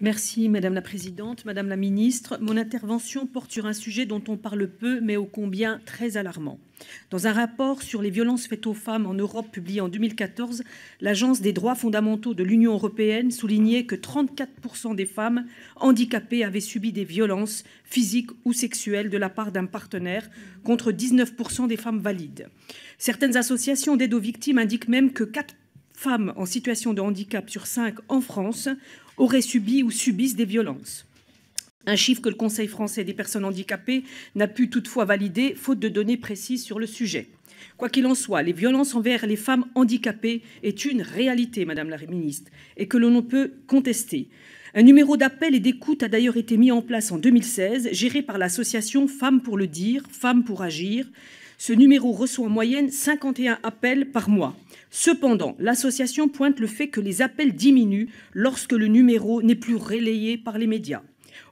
Merci Madame la Présidente, Madame la Ministre. Mon intervention porte sur un sujet dont on parle peu mais au combien très alarmant. Dans un rapport sur les violences faites aux femmes en Europe publié en 2014, l'Agence des droits fondamentaux de l'Union européenne soulignait que 34% des femmes handicapées avaient subi des violences physiques ou sexuelles de la part d'un partenaire contre 19% des femmes valides. Certaines associations d'aide aux victimes indiquent même que 4 femmes en situation de handicap sur 5 en France auraient subi ou subissent des violences. Un chiffre que le Conseil français des personnes handicapées n'a pu toutefois valider, faute de données précises sur le sujet. Quoi qu'il en soit, les violences envers les femmes handicapées est une réalité, Madame la Ministre, et que l'on ne peut contester. Un numéro d'appel et d'écoute a d'ailleurs été mis en place en 2016, géré par l'association Femmes pour le dire, Femmes pour agir, ce numéro reçoit en moyenne 51 appels par mois. Cependant, l'association pointe le fait que les appels diminuent lorsque le numéro n'est plus relayé par les médias.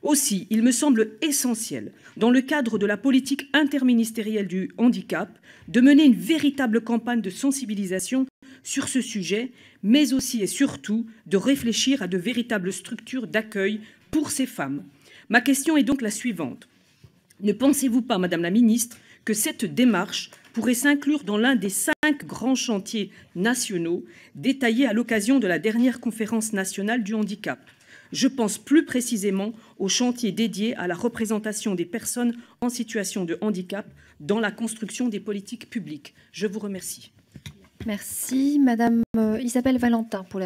Aussi, il me semble essentiel, dans le cadre de la politique interministérielle du handicap, de mener une véritable campagne de sensibilisation sur ce sujet, mais aussi et surtout de réfléchir à de véritables structures d'accueil pour ces femmes. Ma question est donc la suivante. Ne pensez-vous pas, Madame la Ministre, que cette démarche pourrait s'inclure dans l'un des cinq grands chantiers nationaux détaillés à l'occasion de la dernière conférence nationale du handicap. Je pense plus précisément au chantier dédié à la représentation des personnes en situation de handicap dans la construction des politiques publiques. Je vous remercie. Merci Madame euh, Isabelle Valentin pour